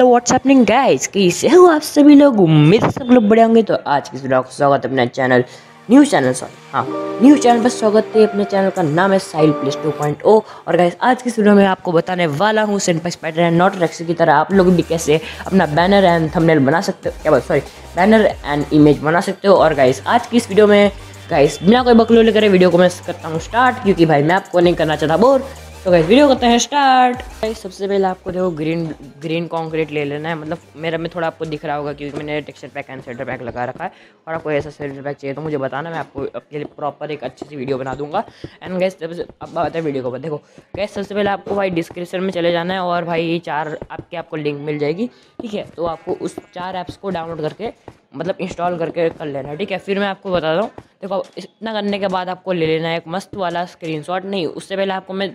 तो व्हाट्सएपनिंग गाइस कैसे हो आप सभी लोग उम्मीद सब लोग बड़े होंगे तो आज की वीडियो का स्वागत अपने चैनल न्यू चैनल सॉरी हाँ न्यू चैनल पर स्वागत है अपने चैनल हाँ, का नाम है साइल प्लस टू पॉइंट ओ और गाइस आज की वीडियो में आपको बताने वाला हूँ सेंटपक्स पैटर्न एंड नॉट रेक्स की तरह आप लोग भी कैसे अपना बैनर एंड थंबनेल बना सकते हो क्या बोल सॉरी बैनर एंड इमेज बना सकते हो और गाइस आज की इस वीडियो में गाइस बिना कोई बकलोले करे वीडियो को मैं करता हूँ स्टार्ट क्योंकि भाई मैं आपको नहीं करना चाहता बोर तो गैस वीडियो करते हैं स्टार्ट गाइस सबसे पहले आपको देखो ग्रीन ग्रीन कॉन्क्रीट ले लेना है मतलब मेरा में थोड़ा आपको दिख रहा होगा क्योंकि मैंने texture pack and centre pack लगा रखा है और आपको ऐसा सेंटर पैक चाहिए तो मुझे बताना मैं आपको आपके लिए प्रॉपर एक अच्छी सी वीडियो बना दूंगा एंड गैस अब बताते हैं वीडियो को देखो गैस सबसे पहले आपको भाई डिस्क्रिप्शन में चले जाना है और भाई चार आपके आपको लिंक मिल जाएगी ठीक है तो आपको उस चार ऐप्स को डाउनलोड करके मतलब इंस्टॉल करके कर लेना ठीक है फिर मैं आपको बता रहा हूँ देखो इतना करने के बाद आपको ले लेना है एक मस्त वाला स्क्रीनशॉट नहीं उससे पहले आपको मैं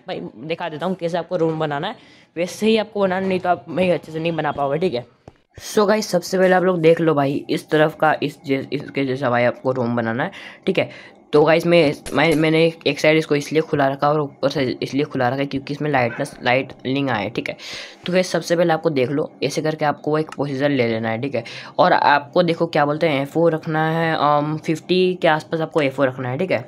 दिखा देता हूँ कैसे आपको रूम बनाना है वैसे ही आपको बनाना नहीं तो आप मैं अच्छे से नहीं बना पाओगे ठीक है सो so गाई सबसे पहले आप लोग देख लो भाई इस तरफ का इस, जे, इसके जैसा भाई आपको रूम बनाना है ठीक है तो गाइस इसमें मैं मैंने एक साइड इसको इसलिए खुला रखा और ऊपर से इसलिए खुला रखा क्योंकि इसमें लाइटनेस लाइट लिंग आए ठीक है तो फिर सबसे पहले आपको देख लो ऐसे करके आपको वो एक प्रोसीजर ले लेना है ठीक है और आपको देखो क्या बोलते हैं एफ रखना है फिफ्टी um, के आसपास आपको एफ रखना है ठीक है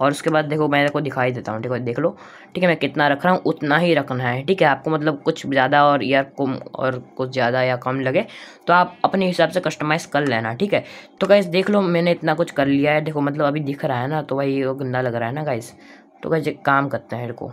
और उसके बाद देखो मैं आपको दिखाई देता हूँ ठीक है देख लो ठीक है मैं कितना रख रहा हूँ उतना ही रखना है ठीक है आपको मतलब कुछ ज़्यादा और या कम और कुछ ज़्यादा या कम लगे तो आप अपने हिसाब से कस्टमाइज़ कर लेना ठीक है तो गाइज़ देख लो मैंने इतना कुछ कर लिया है देखो मतलब अभी दिख रहा है ना तो भाई गंदा लग रहा है ना गाइज़ तो एक काम करते हैं इनको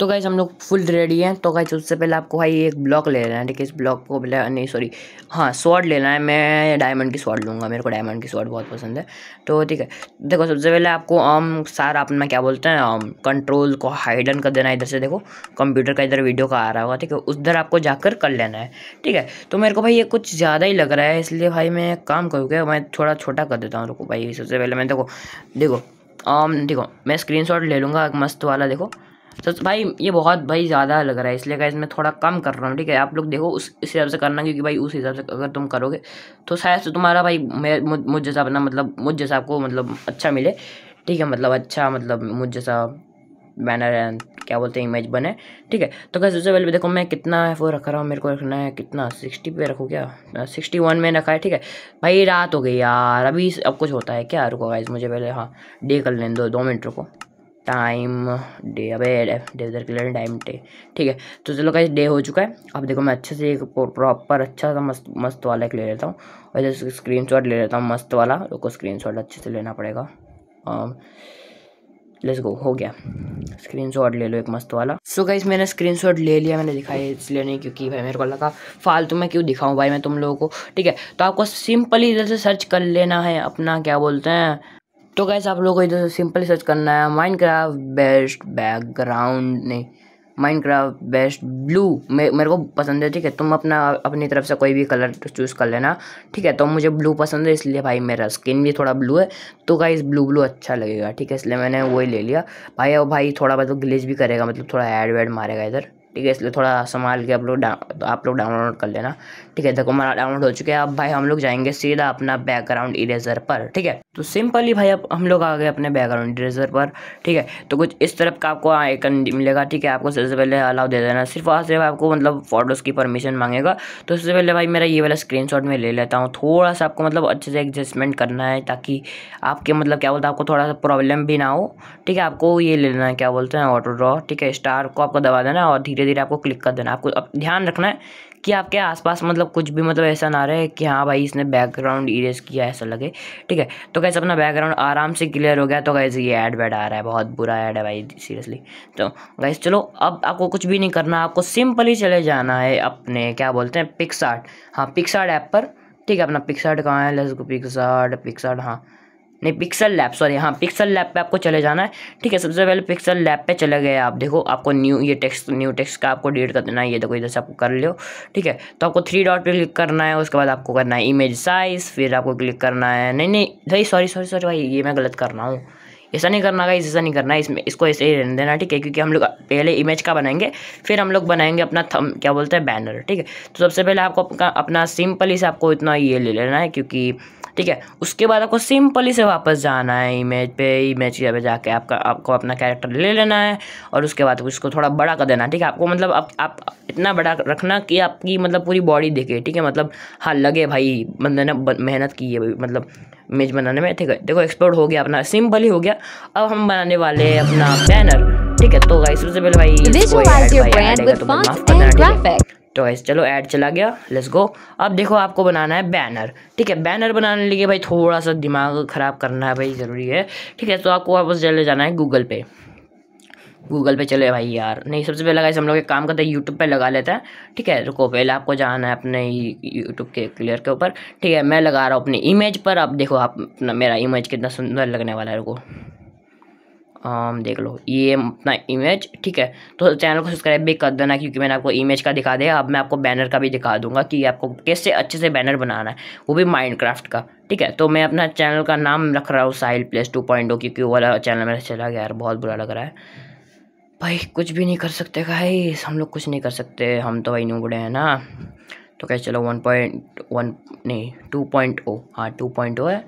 तो गाइज हम लोग फुल रेडी हैं तो गाइज उससे पहले आपको भाई एक ब्लॉक ले लेना है ठीक है इस ब्लॉक को पहले नहीं सॉरी हाँ स्वॉर्ड लेना है मैं डायमंड की स्वॉर्ड लूँगा मेरे को डायमंड की स्वॉर्ड बहुत पसंद है तो ठीक है देखो सबसे पहले आपको um, आम सारा अपना क्या बोलते हैं आम um, कंट्रोल को हाइडन कर देना है इधर से देखो कंप्यूटर का इधर वीडियो का आ रहा होगा ठीक है उधर आपको जाकर कर लेना है ठीक है तो मेरे को भाई ये कुछ ज़्यादा ही लग रहा है इसलिए भाई मैं काम करूँ क्या मैं थोड़ा छोटा कर देता हूँ रुको भाई सबसे पहले मैं देखो देखो आम um, देखो मैं स्क्रीन ले लूँगा मस्त वाला देखो तो, तो भाई ये बहुत भाई ज़्यादा लग रहा है इसलिए गाइज मैं थोड़ा कम कर रहा हूँ ठीक है आप लोग देखो उस इस हिसाब से करना क्योंकि भाई उस हिसाब से अगर तुम करोगे तो शायद से तुम्हारा भाई मैं मुझ जैसा अपना मतलब मुझ जैसा आपको मतलब अच्छा मिले ठीक है मतलब अच्छा मतलब मुझ जैसा बैनर एंड क्या बोलते हैं इमेज बने ठीक है तो कैसे सबसे पहले देखो मैं कितना है वो रख रहा हूँ मेरे को रखना है कितना सिक्सटी पे रखूँ क्या सिक्सटी हाँ, वन में रखा है ठीक है भाई रात हो गई यार अभी अब कुछ होता है क्या रुको गाइज मुझे पहले हाँ डे कर लें दो दो मिनट रुको टाइम डे अबे डे उधर लिए टाइम डे ठीक है तो चलो कहीं डे हो चुका है अब देखो मैं अच्छे से एक प्रॉपर अच्छा सा मस्त मस्त वाला एक ले लेता हूँ और जैसे स्क्रीन शॉट ले लेता हूँ मस्त वाला रुको स्क्रीन शॉट अच्छे से लेना पड़ेगा लेट्स um, गो हो गया स्क्रीन शॉट ले लो एक मस्त वाला सो so गाइस मैंने शॉट ले लिया मैंने दिखाई इसलिए नहीं क्योंकि भाई मेरे को लगा फालतू मैं क्यों दिखाऊं भाई मैं तुम लोगों को ठीक है तो आपको सिंपली इधर से सर्च कर लेना है अपना क्या बोलते हैं तो गैस आप लोगों को इधर से सिंपल सर्च करना है माइनक्राफ्ट बेस्ट बैकग्राउंड नहीं माइनक्राफ्ट बेस्ट ब्लू मे मेरे को पसंद है ठीक है तुम अपना अपनी तरफ से कोई भी कलर चूज़ कर लेना ठीक है तो मुझे ब्लू पसंद है इसलिए भाई मेरा स्किन भी थोड़ा ब्लू है तो गाइस ब्लू ब्लू अच्छा लगेगा ठीक है इसलिए मैंने वही ले लिया भाई और भाई थोड़ा बहुत ग्लिच तो भी करेगा मतलब थोड़ा एड वेड मारेगा इधर ठीक है इसलिए थोड़ा संभाल के आप लोग तो आप लोग डाउनलोड कर लेना ठीक है देखो हमारा डाउनलोड हो चुका है अब भाई हम लोग जाएंगे सीधा अपना बैकग्राउंड इरेजर पर ठीक है तो सिंपली भाई अब हम लोग आ गए अपने बैकग्राउंड इरेजर पर ठीक है तो कुछ इस तरफ का आपको आइकन मिलेगा ठीक है आपको सबसे पहले अलाउ दे देना सिर्फ और सिर्फ आपको मतलब फोटोज़ की परमिशन मांगेगा तो सबसे पहले भाई मेरा ये वाला स्क्रीन में ले लेता हूँ थोड़ा सा आपको मतलब अच्छे से एडजस्टमेंट करना है ताकि आपके मतलब क्या बोलते हैं आपको थोड़ा सा प्रॉब्लम भी ना हो ठीक है आपको ये लेना है क्या बोलते हैं ऑटो ड्रॉ ठीक है स्टार को आपको दबा देना और धीरे धीरे आपको क्लिक कर देना आपको अब ध्यान रखना है कि आपके आसपास मतलब कुछ भी मतलब ऐसा ना रहे कि हाँ भाई इसने बैकग्राउंड इरेज किया ऐसा लगे ठीक है तो कैसे अपना बैकग्राउंड आराम से क्लियर हो गया तो कैसे ये ऐड बैड आ रहा है बहुत बुरा ऐड है भाई सीरियसली तो गैस चलो अब आपको कुछ भी नहीं करना आपको सिंपली चले जाना है अपने क्या बोलते हैं पिक्सार्ट हाँ पिक्सार्ट ऐप पर ठीक है अपना पिक्सार्ट कहाँ है लेस पिक्सार्ट पिक्सार्ट हाँ नहीं पिक्सल लैब सॉरी हाँ पिक्सल लैब पे आपको चले जाना है ठीक है सबसे पहले पिक्सल लैब पे चले गए आप देखो आपको न्यू ये टेक्स्ट न्यू टेक्स्ट का आपको डिलीट कर देना है ये देखो इधर से आपको कर लो ठीक है तो आपको थ्री डॉट पे क्लिक करना है उसके बाद आपको करना है इमेज साइज़ फिर आपको क्लिक करना है नहीं नहीं भाई सॉरी सॉरी सॉरी भाई ये मैं गलत कर रहा हूँ ऐसा नहीं करना गाइस ऐसा नहीं करना है इसमें इसको ऐसे ही रहने देना ठीक है क्योंकि हम लोग पहले इमेज का बनाएंगे फिर हम लोग बनाएंगे अपना थम क्या बोलते हैं बैनर ठीक है तो सबसे पहले आपको अपना सिंपल ही से आपको इतना ये ले लेना है क्योंकि ठीक है उसके बाद आपको सिंपली से वापस जाना है इमेज पे इमेज पे जाके आपका आपको अपना कैरेक्टर ले लेना है और उसके बाद उसको थोड़ा बड़ा कर देना ठीक है आपको मतलब आप, आप इतना बड़ा रखना कि आपकी मतलब पूरी बॉडी दिखे ठीक है मतलब हाँ लगे भाई बंदे ने मेहनत की है मतलब इमेज बनाने में ठीक है देखो एक्सपर्ट हो गया अपना सिंपल ही हो गया अब हम बनाने वाले अपना बैनर ठीक है तो गाइस सबसे पहले भाई तो गाइस चलो ऐड चला गया लेट्स गो अब देखो आपको बनाना है बैनर ठीक है बैनर बनाने लिए भाई थोड़ा सा दिमाग ख़राब करना है भाई ज़रूरी है ठीक है तो आपको वापस चले जाना है गूगल पे गूगल पे चले भाई यार नहीं सबसे पहले गाइस हम लोग एक काम करते हैं यूट्यूब पे लगा लेते हैं ठीक है रुको पहले आपको जाना है अपने यूट्यूब के क्लियर के ऊपर ठीक है मैं लगा रहा हूँ अपनी इमेज पर आप देखो आप मेरा इमेज कितना सुंदर लगने वाला है रुको हम देख लो ये अपना इमेज ठीक है तो चैनल को सब्सक्राइब भी कर देना क्योंकि मैंने आपको इमेज का दिखा दिया अब मैं आपको बैनर का भी दिखा दूंगा कि आपको कैसे अच्छे से बैनर बनाना है वो भी माइनक्राफ्ट का ठीक है तो मैं अपना चैनल का नाम रख रहा हूँ साहिल प्लेस टू पॉइंट क्योंकि वो वाला चैनल मेरा चला गया यार बहुत बुरा लग रहा है भाई कुछ भी नहीं कर सकते भाई हम लोग कुछ नहीं कर सकते हम तो भाई नूबड़े हैं ना तो क्या चलो वन पॉइंट वन नहीं टू पॉइंट ओ हाँ टू पॉइंट ओ है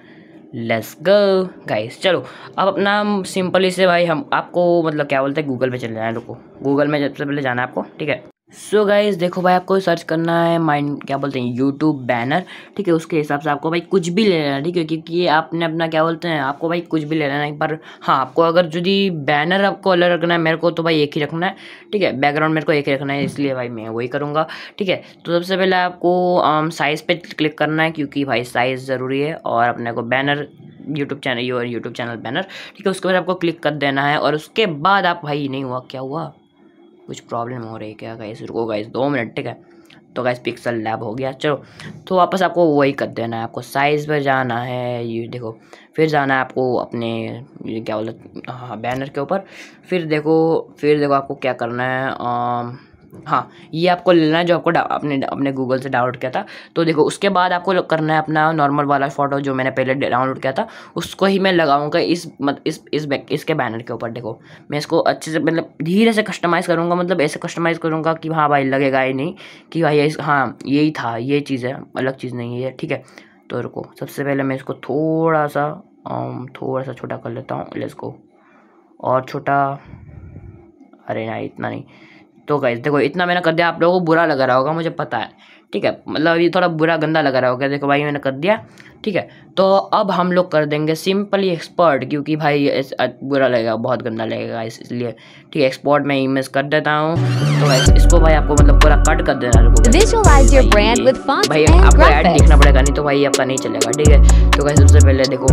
लेस गो गाइस चलो अब अपना सिंपली से भाई हम आपको मतलब क्या बोलते हैं गूगल पे चले जाए रुको गूगल में सबसे पहले जाना है आपको ठीक है सो so गाइज देखो भाई आपको सर्च करना है माइंड क्या बोलते हैं यूट्यूब बैनर ठीक है उसके हिसाब से आपको भाई कुछ भी ले लेना है ठीक है क्योंकि आपने अपना क्या बोलते हैं आपको भाई कुछ भी ले लेना है पर हाँ आपको अगर भी बैनर आपको अलग रखना है मेरे को तो भाई एक ही रखना है ठीक है बैकग्राउंड मेरे को एक ही रखना है इसलिए भाई मैं वही करूँगा ठीक है तो सबसे पहले आपको साइज़ पर क्लिक करना है क्योंकि भाई साइज़ ज़रूरी है और अपने को banner YouTube channel your YouTube channel banner ठीक है उसके बाद आपको क्लिक कर देना है और उसके बाद आप भाई नहीं हुआ क्या हुआ कुछ प्रॉब्लम हो रही है क्या गाइस रुको गाइस दो मिनट ठीक है तो गाइस पिक्सल लैब हो गया चलो तो वापस आपको वही कर देना है आपको साइज़ पर जाना है ये देखो फिर जाना है आपको अपने क्या बोलते हाँ बैनर के ऊपर फिर देखो फिर देखो आपको क्या करना है आ, हाँ ये आपको लेना है जो आपको अपने अपने गूगल से डाउनलोड किया था तो देखो उसके बाद आपको करना है अपना नॉर्मल वाला फ़ोटो जो मैंने पहले डाउनलोड किया था उसको ही मैं लगाऊंगा इस मत इस इस इसके बैनर के ऊपर देखो मैं इसको अच्छे से मतलब धीरे से कस्टमाइज़ करूँगा मतलब ऐसे कस्टमाइज़ करूँगा कि हाँ भाई लगेगा ही नहीं कि भाई ये हाँ यही था ये चीज़ है अलग चीज़ नहीं है ठीक है तो रुको सबसे पहले मैं इसको थोड़ा सा थोड़ा सा छोटा कर लेता हूँ लेस को और छोटा अरे ना इतना नहीं तो गाइज देखो इतना मैंने कर दिया आप लोगों को बुरा लग रहा होगा मुझे पता है ठीक है मतलब ये थोड़ा बुरा गंदा लग रहा होगा देखो भाई मैंने कर दिया ठीक है तो अब हम लोग कर देंगे सिंपली एक्सपर्ट क्योंकि भाई बुरा लगेगा बहुत गंदा लगेगा इसलिए ठीक है एक्सपर्ट में इमेज कर देता हूँ तो इसको भाई आपको मतलब पूरा कट कर देना भाई, आपको एड देखना पड़ेगा नहीं तो भाई आपका नहीं चलेगा ठीक है तो कैसे सबसे पहले देखो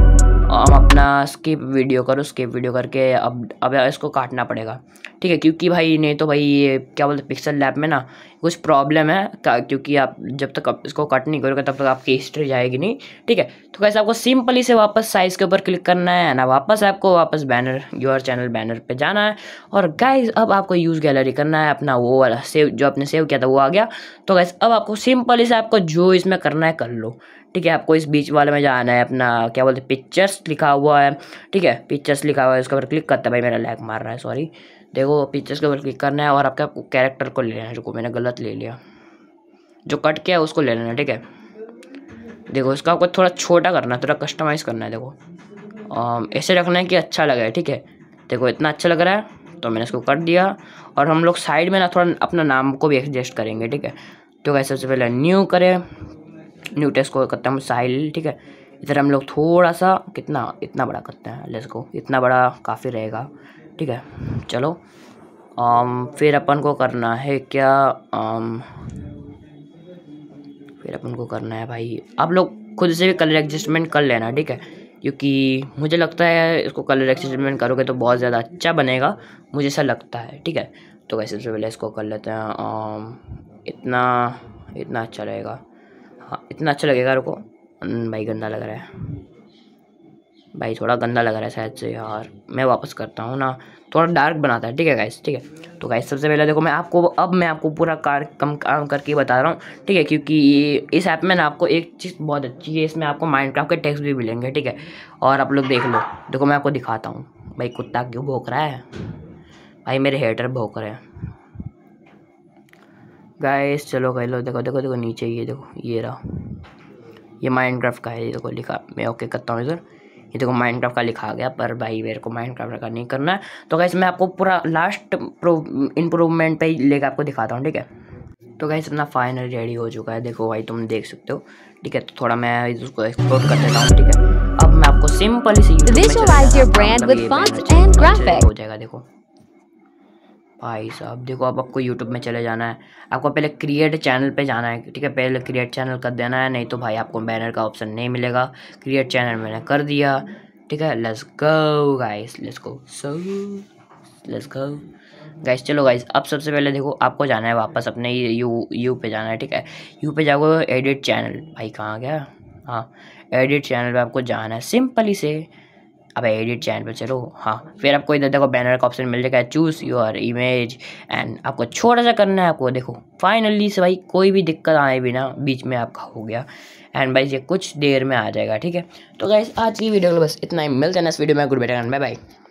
हम अपना स्किप वीडियो करो स्किप वीडियो करके अब अब इसको काटना पड़ेगा ठीक है क्योंकि भाई नहीं तो भाई ये क्या बोलते पिक्सल लैब में ना कुछ प्रॉब्लम है क्योंकि आप जब तक आप इसको कट नहीं करोगे तब तक आपकी हिस्ट्री जाएगी नहीं ठीक है तो कैसे आपको सिंपली से वापस साइज़ के ऊपर क्लिक करना है ना वापस आपको वापस बैनर योर चैनल बैनर पे जाना है और गाइज अब आपको यूज़ गैलरी करना है अपना वो वाला सेव जो आपने सेव किया था वो आ गया तो गैस अब आपको सिंपली से आपको जो इसमें करना है कर लो ठीक है आपको इस बीच वाले में जाना है अपना क्या बोलते पिक्चर्स लिखा हुआ है ठीक है पिक्चर्स लिखा हुआ है उसके ऊपर क्लिक करता है भाई मेरा लैग मार रहा है सॉरी देखो पिक्चर्स के ऊपर क्लिक करना है और आपको कैरेक्टर को लेना है जो मैंने गलत ले लिया जो कट किया है उसको ले लेना है ठीक है देखो इसका आपको थोड़ा छोटा करना है थोड़ा कस्टमाइज़ करना है देखो ऐसे रखना है कि अच्छा लगे ठीक है देखो इतना अच्छा लग रहा है तो मैंने इसको कट दिया और हम लोग साइड में ना थोड़ा अपना नाम को भी एडजस्ट करेंगे ठीक है तो कैसे सबसे पहले न्यू करें न्यू टेस्ट को करते हैं साइल ठीक है इधर हम लोग थोड़ा सा कितना इतना बड़ा करते हैं लेट्स को इतना बड़ा काफ़ी रहेगा ठीक है चलो आम, फिर अपन को करना है क्या आम, फिर अपन को करना है भाई आप लोग खुद से भी कलर एडजस्टमेंट कर लेना ठीक है क्योंकि मुझे लगता है इसको कलर एडजस्टमेंट करोगे तो बहुत ज़्यादा अच्छा बनेगा मुझे ऐसा लगता है ठीक है तो वैसे सबसे पहले इसको कर लेते हैं आम, इतना इतना अच्छा रहेगा हाँ इतना अच्छा लगेगा रुको भाई गंदा लग रहा है भाई थोड़ा गंदा लग रहा है शायद से यार मैं वापस करता हूँ ना थोड़ा डार्क बनाता है ठीक है गाइस ठीक है तो गाइस सबसे पहले देखो मैं आपको अब मैं आपको पूरा कार कम काम करके बता रहा हूँ ठीक है क्योंकि इस ऐप में ना आपको एक चीज़ बहुत अच्छी है इसमें आपको माइनक्राफ्ट के टेक्स्ट भी मिलेंगे ठीक है और आप लोग देख लो देखो मैं आपको दिखाता हूँ भाई कुत्ता क्यों भोंक रहा है भाई मेरे हेटर भोंक रहे हैं गाइस चलो कह लो देखो देखो देखो नीचे ये देखो ये रहा ये माइनक्राफ्ट का है ये देखो लिखा मैं ओके करता हूँ इधर ये देखो माइनक्राफ्ट का लिखा गया पर भाई मेरे को माइनक्राफ्ट का नहीं करना है तो गैस मैं आपको पूरा लास्ट इम्प्रूवमेंट पे ही लेकर आपको दिखाता हूँ ठीक है तो गैस अपना फाइनल रेडी हो चुका है देखो भाई तुम देख सकते हो ठीक है तो थोड़ा मैं इसको एक्सप्लोर कर देता हूँ ठीक है अब मैं आपको सिंपल सी मतलब हो जाएगा देखो भाई साहब देखो अब आपको यूट्यूब में चले जाना है आपको पहले क्रिएट चैनल पे जाना है ठीक है पहले क्रिएट चैनल कर देना है नहीं तो भाई आपको बैनर का ऑप्शन नहीं मिलेगा क्रिएट चैनल मैंने कर दिया ठीक है let's go guys let's go so let's go guys चलो गाइस अब सबसे पहले देखो आपको जाना है वापस अपने यू यू पे जाना है ठीक है यू पे जाओगे एडिट चैनल भाई कहाँ गया हाँ एडिट चैनल पर आपको जाना है सिंपली से अब एडिट चैनल पर चलो हाँ फिर आपको इधर देखो बैनर का ऑप्शन मिल जाएगा चूज़ योर इमेज एंड आपको छोटा सा करना है आपको देखो फाइनली से भाई कोई भी दिक्कत आए बिना बीच में आपका हो गया एंड भाई ये कुछ देर में आ जाएगा ठीक है तो गाइस आज की वीडियो को बस इतना ही मिलते हैं इस वीडियो में गुड बेटा बाय बाय